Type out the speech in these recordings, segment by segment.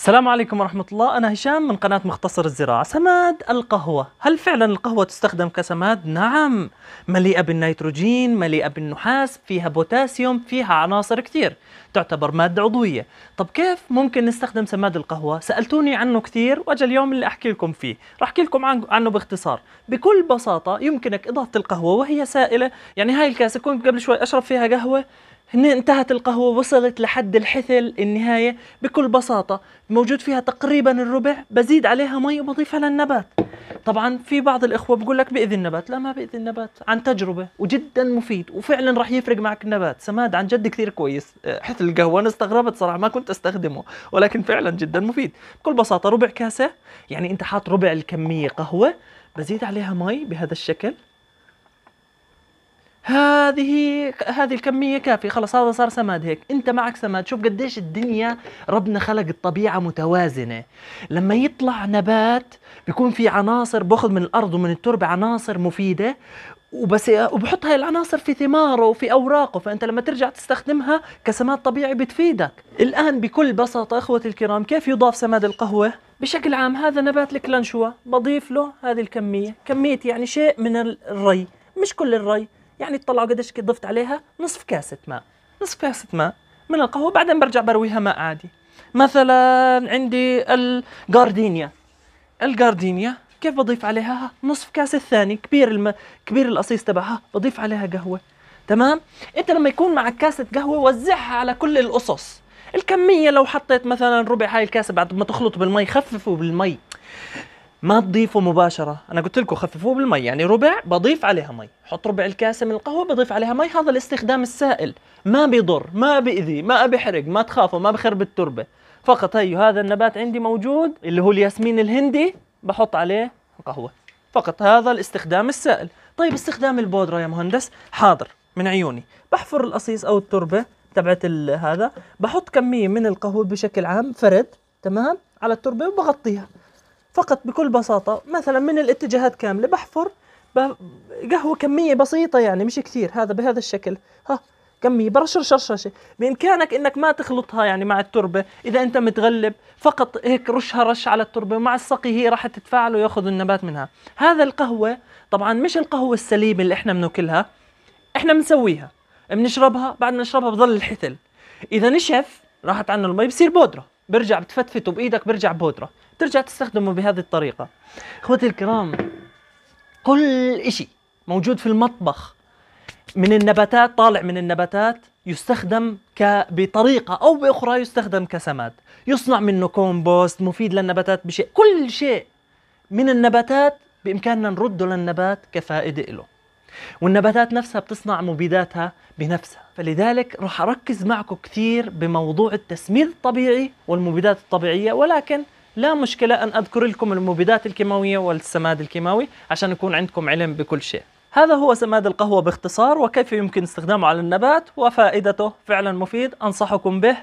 السلام عليكم ورحمة الله أنا هشام من قناة مختصر الزراعة سماد القهوة هل فعلا القهوة تستخدم كسماد؟ نعم مليئة بالنيتروجين مليئة بالنحاس فيها بوتاسيوم فيها عناصر كثير تعتبر مادة عضوية طب كيف ممكن نستخدم سماد القهوة؟ سألتوني عنه كثير وأجل اليوم اللي أحكي لكم فيه رح أحكي لكم عنه باختصار بكل بساطة يمكنك إضافة القهوة وهي سائلة يعني هاي الكاسة كنت قبل شوي أشرب فيها قهوة هنا انتهت القهوة وصلت لحد الحثل النهاية بكل بساطة موجود فيها تقريبا الربع بزيد عليها مي وبضيفها للنبات طبعا في بعض الإخوة بقول لك بإذن النبات لا ما بإذن النبات عن تجربة وجدا مفيد وفعلا راح يفرق معك النبات سماد عن جد كثير كويس آه، حثل القهوة أنا استغربت صراحة ما كنت أستخدمه ولكن فعلا جدا مفيد بكل بساطة ربع كاسة يعني أنت حاط ربع الكمية قهوة بزيد عليها مي بهذا الشكل هذه هذه الكميه كافيه خلاص هذا صار سماد هيك انت معك سماد شوف قديش الدنيا ربنا خلق الطبيعه متوازنه لما يطلع نبات بيكون في عناصر باخذ من الارض ومن التربه عناصر مفيده وبس وبحط هاي العناصر في ثماره وفي اوراقه فانت لما ترجع تستخدمها كسماد طبيعي بتفيدك الان بكل بساطه اخوتي الكرام كيف يضاف سماد القهوه بشكل عام هذا نبات الكلانشوا بضيف له هذه الكميه كميه يعني شيء من الري مش كل الري يعني تطلعوا قديش ضفت عليها نصف كاسة ماء نصف كاسة ماء من القهوة بعدين برجع برويها ماء عادي مثلا عندي الجاردينيا الجاردينيا كيف بضيف عليها نصف كاسة ثاني كبير الم... كبير القصيص تبعها بضيف عليها قهوة تمام انت لما يكون معك كاسة قهوة وزعها على كل القصص الكمية لو حطيت مثلا ربع هاي الكاسة بعد ما تخلط بالمي خففوا بالمي ما تضيفوا مباشره انا قلت لكم خففوه بالمي يعني ربع بضيف عليها مي حط ربع الكاسه من القهوه بضيف عليها مي هذا الاستخدام السائل ما بيضر ما بيأذي ما بيحرق ما تخافوا ما بخرب التربه فقط هي هذا النبات عندي موجود اللي هو الياسمين الهندي بحط عليه قهوه فقط هذا الاستخدام السائل طيب استخدام البودره يا مهندس حاضر من عيوني بحفر الاصيص او التربه تبعت هذا بحط كميه من القهوه بشكل عام فرد تمام على التربه وبغطيها فقط بكل بساطة مثلا من الاتجاهات كاملة بحفر قهوة كمية بسيطة يعني مش كثير هذا بهذا الشكل ها كمية برشر شرشة بإمكانك إنك ما تخلطها يعني مع التربة إذا أنت متغلب فقط هيك رشها رش على التربة ومع السقي هي راح تتفاعل ويأخذ النبات منها هذا القهوة طبعا مش القهوة السليمة اللي إحنا بناكلها إحنا بنسويها بنشربها بعد ما نشربها بضل الحثل إذا نشف راحت عنه المي بصير بودرة برجع بتفتفته بايدك برجع بودره بترجع تستخدمه بهذه الطريقه اخوتي الكرام كل إشي موجود في المطبخ من النباتات طالع من النباتات يستخدم ك... بطريقة أو بأخرى يستخدم كسماد يصنع منه كومبوست مفيد للنباتات بشيء كل شيء من النباتات بإمكاننا نرده للنبات كفائدة له والنباتات نفسها بتصنع مبيداتها بنفسها فلذلك رح أركز معكم كثير بموضوع التسميد الطبيعي والمبيدات الطبيعية ولكن لا مشكلة أن أذكر لكم المبيدات الكيماوية والسماد الكيماوي عشان يكون عندكم علم بكل شيء هذا هو سماد القهوة باختصار وكيف يمكن استخدامه على النبات وفائدته فعلا مفيد أنصحكم به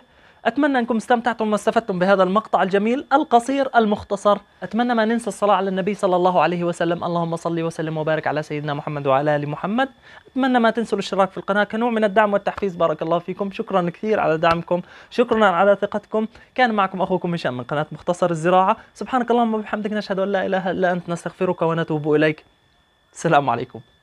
أتمنى أنكم استمتعتم واستفدتم بهذا المقطع الجميل القصير المختصر أتمنى ما ننسى الصلاة على النبي صلى الله عليه وسلم اللهم صل وسلم وبارك على سيدنا محمد وعلى آل محمد أتمنى ما تنسوا الاشتراك في القناة كنوع من الدعم والتحفيز بارك الله فيكم شكرا كثير على دعمكم شكرا على ثقتكم كان معكم أخوكم هشام من قناة مختصر الزراعة سبحانك اللهم وبحمدك نشهد أن لا إله إلا أنت نستغفرك ونتوب إليك السلام عليكم